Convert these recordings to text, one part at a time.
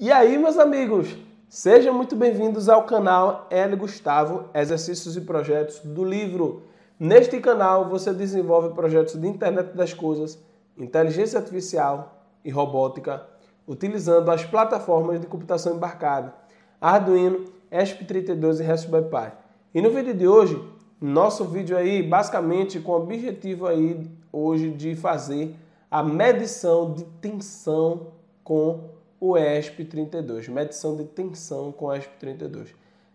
E aí, meus amigos, sejam muito bem-vindos ao canal L. Gustavo Exercícios e Projetos do Livro. Neste canal você desenvolve projetos de internet das coisas, inteligência artificial e robótica, utilizando as plataformas de computação embarcada, Arduino, ESP32 e Raspberry Pi. E no vídeo de hoje, nosso vídeo aí basicamente com o objetivo aí hoje de fazer a medição de tensão com o ESP32, medição de tensão com ESP32.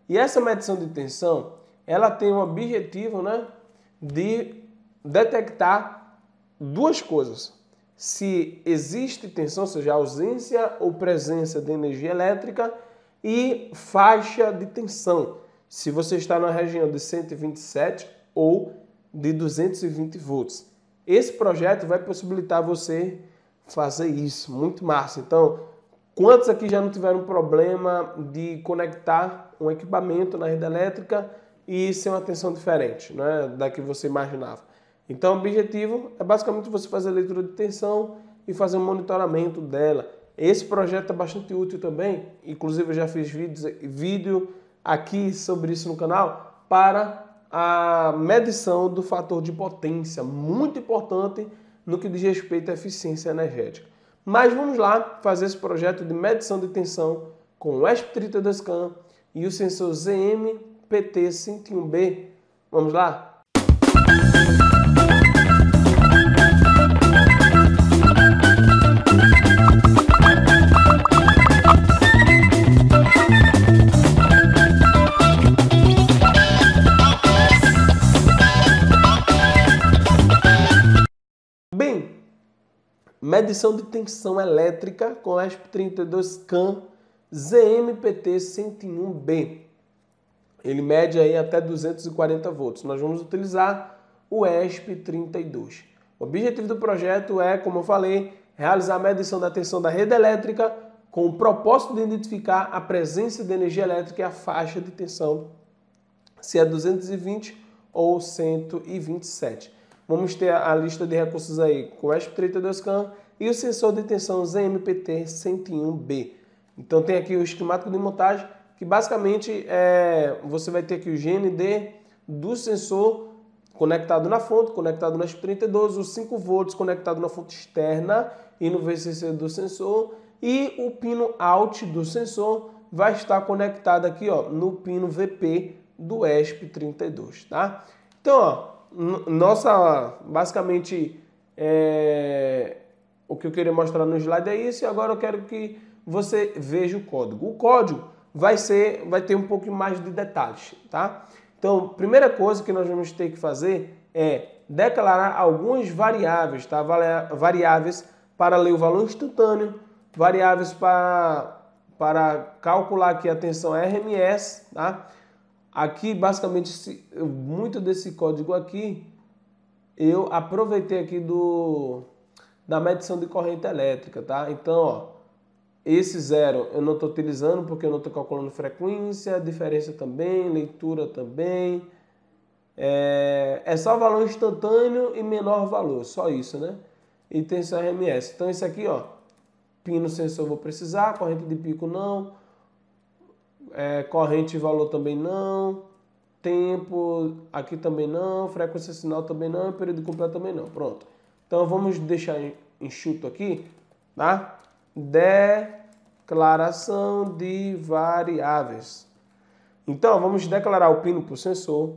E essa medição de tensão, ela tem o um objetivo né, de detectar duas coisas. Se existe tensão, ou seja, ausência ou presença de energia elétrica e faixa de tensão, se você está na região de 127 ou de 220 volts. Esse projeto vai possibilitar você fazer isso, muito massa. Então, Quantos aqui já não tiveram problema de conectar um equipamento na rede elétrica e ser uma tensão diferente né, da que você imaginava? Então, o objetivo é basicamente você fazer a leitura de tensão e fazer um monitoramento dela. Esse projeto é bastante útil também, inclusive eu já fiz vídeos, vídeo aqui sobre isso no canal, para a medição do fator de potência, muito importante no que diz respeito à eficiência energética. Mas vamos lá fazer esse projeto de medição de tensão com o ESP30 da SCAN e o sensor ZM PT-101B. Vamos lá? Medição de tensão elétrica com ESP32CAN ZMPT 101B. Ele mede aí até 240 volts. Nós vamos utilizar o ESP32. O objetivo do projeto é, como eu falei, realizar a medição da tensão da rede elétrica com o propósito de identificar a presença de energia elétrica e a faixa de tensão, se é 220 ou 127. Vamos ter a lista de recursos aí com o ESP32CAN, e o sensor de tensão ZMPT-101B. Então tem aqui o esquemático de montagem, que basicamente é, você vai ter aqui o GND do sensor conectado na fonte, conectado no nas 32, os 5 volts conectado na fonte externa e no VCC do sensor, e o pino out do sensor vai estar conectado aqui ó, no pino VP do ESP32, tá? Então, ó, nossa, basicamente, é, o que eu queria mostrar no slide é isso e agora eu quero que você veja o código. O código vai ser, vai ter um pouco mais de detalhes, tá? Então, primeira coisa que nós vamos ter que fazer é declarar algumas variáveis, tá? Variáveis para ler o valor instantâneo, variáveis para para calcular aqui a tensão é RMS, tá? Aqui, basicamente, muito desse código aqui, eu aproveitei aqui do da medição de corrente elétrica, tá? Então, ó, esse zero eu não estou utilizando porque eu não estou calculando frequência, diferença também, leitura também. É, é só valor instantâneo e menor valor, só isso, né? E tem RMS. Então, isso aqui, ó, pino sensor vou precisar, corrente de pico não, é, corrente e valor também não, tempo aqui também não, frequência sinal também não, período completo também não. Pronto. Então vamos deixar enxuto aqui, tá? Declaração de variáveis. Então vamos declarar o pino para o sensor.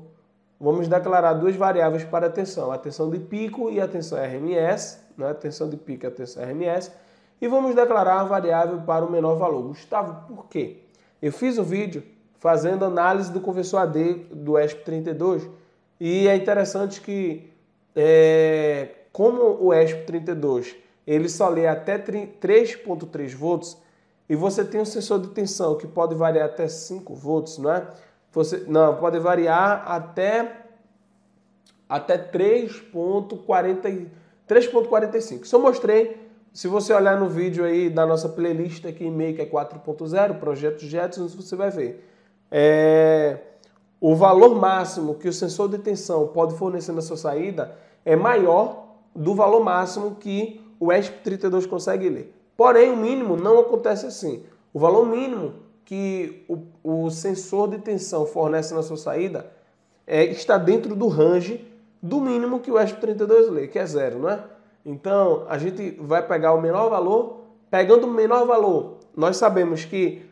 Vamos declarar duas variáveis para a tensão, a tensão de pico e a tensão RMS, né? A tensão de pico e a tensão RMS. E vamos declarar a variável para o menor valor. Gustavo, por quê? Eu fiz um vídeo fazendo análise do conversor AD do ESP32 e é interessante que é, como o ESP32 ele só lê até 3.3 volts e você tem um sensor de tensão que pode variar até 5 volts, não é? Você, não, pode variar até até 3.45. Só mostrei, se você olhar no vídeo aí da nossa playlist aqui Maker é 4.0, Projeto Jetson, você vai ver. É, o valor máximo que o sensor de tensão pode fornecer na sua saída é maior do valor máximo que o ESP 32 consegue ler. Porém, o mínimo não acontece assim. O valor mínimo que o, o sensor de tensão fornece na sua saída é, está dentro do range do mínimo que o ESP 32 lê, que é zero, não é? Então, a gente vai pegar o menor valor. Pegando o menor valor, nós sabemos que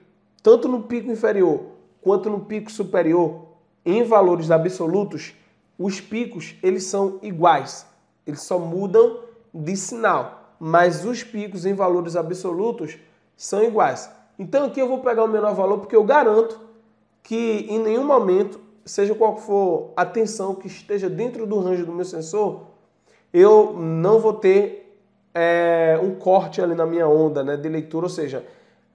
tanto no pico inferior quanto no pico superior, em valores absolutos, os picos eles são iguais. Eles só mudam de sinal, mas os picos em valores absolutos são iguais. Então aqui eu vou pegar o menor valor porque eu garanto que em nenhum momento, seja qual for a tensão que esteja dentro do range do meu sensor, eu não vou ter é, um corte ali na minha onda né, de leitura, ou seja,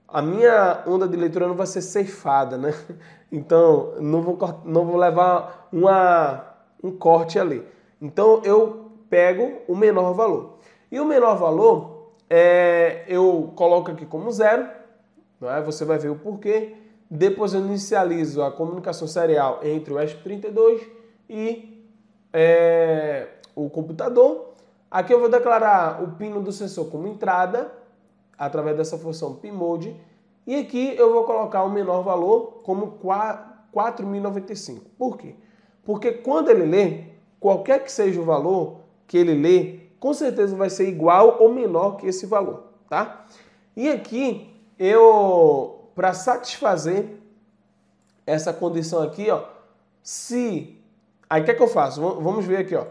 a minha onda de leitura não vai ser ceifada, né? Então não vou, não vou levar uma, um corte ali. Então eu pego o menor valor. E o menor valor é, eu coloco aqui como zero, não é? você vai ver o porquê. Depois eu inicializo a comunicação serial entre o ESP32 e é, o computador. Aqui eu vou declarar o pino do sensor como entrada, através dessa função PMODE. E aqui eu vou colocar o menor valor como 4.095. Por quê? Porque quando ele lê, qualquer que seja o valor, que ele lê, com certeza vai ser igual ou menor que esse valor, tá? E aqui eu para satisfazer essa condição aqui, ó, se aí o que é que eu faço? Vamos ver aqui, ó.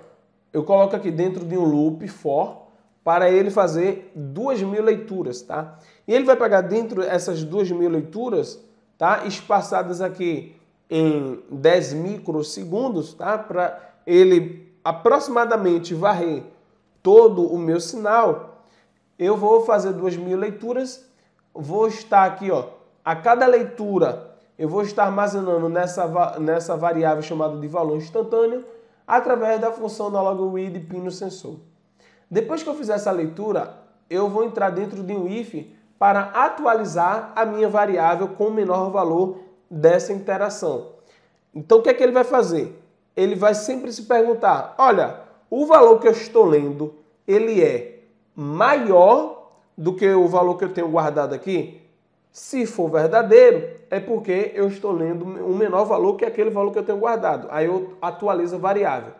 Eu coloco aqui dentro de um loop for para ele fazer duas mil leituras, tá? E ele vai pegar dentro essas duas mil leituras, tá? Espaçadas aqui em 10 microsegundos, tá? Para ele aproximadamente varrer todo o meu sinal, eu vou fazer duas mil leituras, vou estar aqui, ó, a cada leitura eu vou estar armazenando nessa, nessa variável chamada de valor instantâneo através da função analog read pin no sensor. Depois que eu fizer essa leitura, eu vou entrar dentro de um if para atualizar a minha variável com o menor valor dessa interação. Então o que é que ele vai fazer? ele vai sempre se perguntar: olha, o valor que eu estou lendo, ele é maior do que o valor que eu tenho guardado aqui? Se for verdadeiro, é porque eu estou lendo um menor valor que aquele valor que eu tenho guardado. Aí eu atualizo a variável.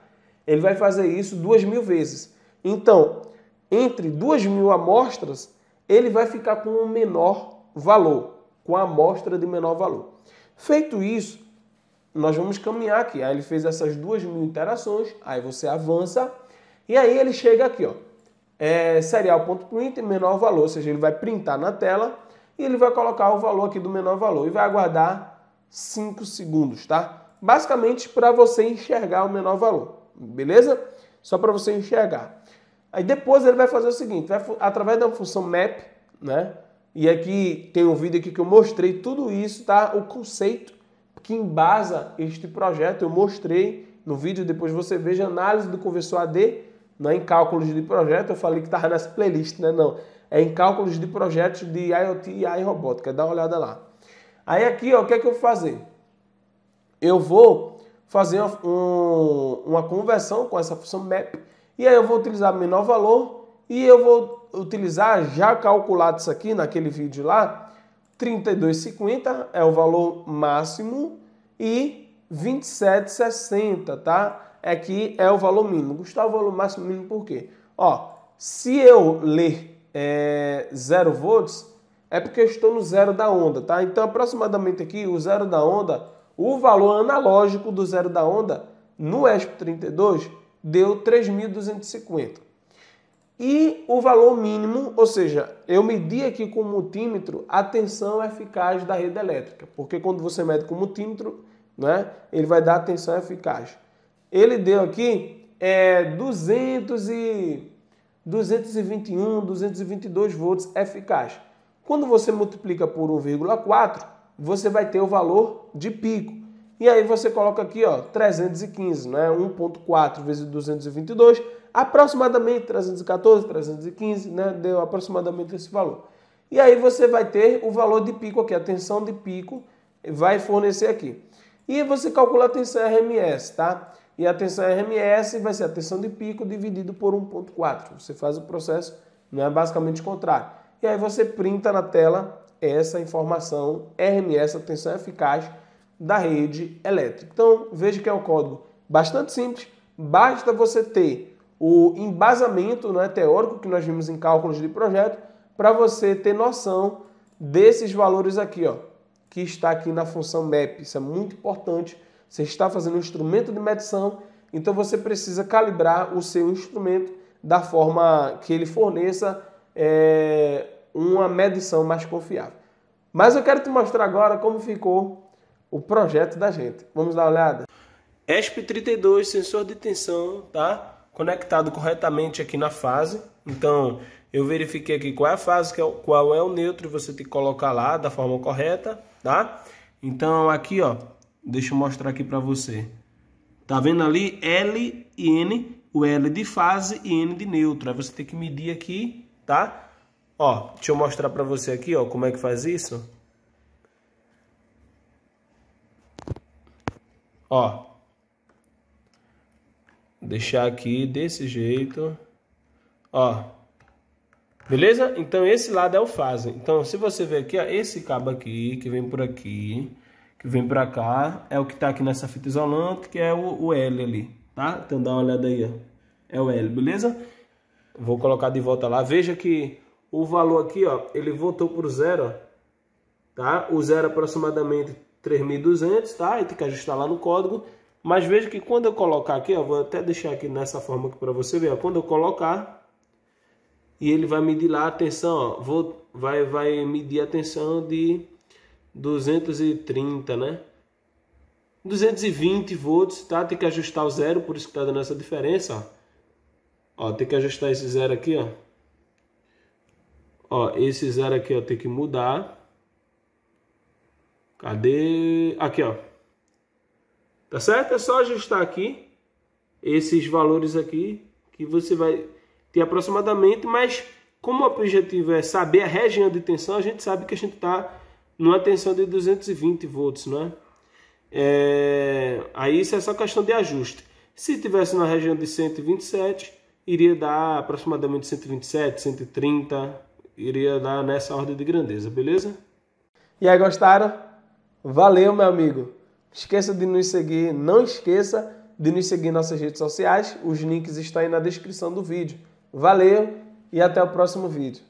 Ele vai fazer isso duas mil vezes. Então, entre duas mil amostras, ele vai ficar com um menor valor, com a amostra de menor valor. Feito isso, nós vamos caminhar aqui. Aí ele fez essas duas mil interações, aí você avança e aí ele chega aqui, ó. É, serial.print, menor valor, ou seja, ele vai printar na tela e ele vai colocar o valor aqui do menor valor e vai aguardar 5 segundos, tá? Basicamente para você enxergar o menor valor, beleza? Só para você enxergar. Aí depois ele vai fazer o seguinte, vai, através da função map, né? E aqui tem um vídeo aqui que eu mostrei tudo isso, tá? O conceito que embasa este projeto. Eu mostrei no vídeo, depois você veja a análise do conversor AD, não é em cálculos de projeto, eu falei que estava nessa playlist, né? Não, é em cálculos de projetos de IoT e AI robótica, dá uma olhada lá. Aí aqui, ó, o que é que eu vou fazer? Eu vou fazer uma, um, uma conversão com essa função map, e aí eu vou utilizar menor valor, e eu vou utilizar já calculado isso aqui naquele vídeo lá, 32,50 é o valor máximo e 27,60, tá? É que é o valor mínimo. Gustavo, o valor máximo mínimo por quê? Ó, se eu ler é, 0 volts, é porque eu estou no zero da onda, tá? Então, aproximadamente aqui, o zero da onda, o valor analógico do zero da onda no ESP32 deu 3.250. E o valor mínimo, ou seja, eu medi aqui com o multímetro a tensão eficaz da rede elétrica, porque quando você mede com o multímetro, né, ele vai dar a tensão eficaz. Ele deu aqui é, 200 e, 221, 222 volts eficaz. Quando você multiplica por 1,4, você vai ter o valor de pico. E aí você coloca aqui, ó, 315, né? 1.4 vezes 222, aproximadamente 314, 315, né? Deu aproximadamente esse valor. E aí você vai ter o valor de pico aqui, a tensão de pico vai fornecer aqui. E você calcula a tensão RMS, tá? E a tensão RMS vai ser a tensão de pico dividido por 1.4. Você faz o processo, não é basicamente o contrário. E aí você printa na tela essa informação RMS, a tensão é eficaz, da rede elétrica. Então, veja que é um código bastante simples, basta você ter o embasamento né, teórico que nós vimos em cálculos de projeto para você ter noção desses valores aqui, ó, que está aqui na função map. Isso é muito importante. Você está fazendo um instrumento de medição, então você precisa calibrar o seu instrumento da forma que ele forneça é, uma medição mais confiável. Mas eu quero te mostrar agora como ficou o projeto da gente. Vamos dar uma olhada? ESP32, sensor de tensão, tá? Conectado corretamente aqui na fase. Então, eu verifiquei aqui qual é a fase, é qual é o neutro, você tem que colocar lá da forma correta, tá? Então, aqui, ó, deixa eu mostrar aqui para você. Tá vendo ali? L e N, o L de fase e N de neutro. Aí você tem que medir aqui, tá? Ó, deixa eu mostrar para você aqui, ó, como é que faz isso. Ó. Deixar aqui desse jeito. Ó. Beleza? Então esse lado é o fase. Então se você ver aqui, ó, esse cabo aqui, que vem por aqui, que vem pra cá, é o que tá aqui nessa fita isolante, que é o, o L ali, tá? Então dá uma olhada aí, ó. É o L, beleza? Vou colocar de volta lá. Veja que o valor aqui, ó, ele voltou por zero, ó. Tá? O zero aproximadamente 3.200, tá? E tem que ajustar lá no código. Mas veja que quando eu colocar aqui, ó, vou até deixar aqui nessa forma aqui para você ver, ó, quando eu colocar e ele vai medir lá a tensão, ó, vou, vai, vai medir a tensão de 230, né? 220 volts, tá? Tem que ajustar o zero, por isso que tá dando essa diferença, ó. ó tem que ajustar esse zero aqui, ó. Ó, esse zero aqui, ó, tem que mudar. Cadê? Aqui, ó. Tá certo? É só ajustar aqui esses valores aqui que você vai ter aproximadamente, mas como o objetivo é saber a região de tensão, a gente sabe que a gente está numa tensão de 220 volts, né? É... Aí isso é só questão de ajuste. Se tivesse na região de 127, iria dar aproximadamente 127, 130, iria dar nessa ordem de grandeza, beleza? E aí, gostaram? Valeu, meu amigo. Esqueça de nos seguir, não esqueça de nos seguir em nossas redes sociais. Os links estão aí na descrição do vídeo. Valeu e até o próximo vídeo.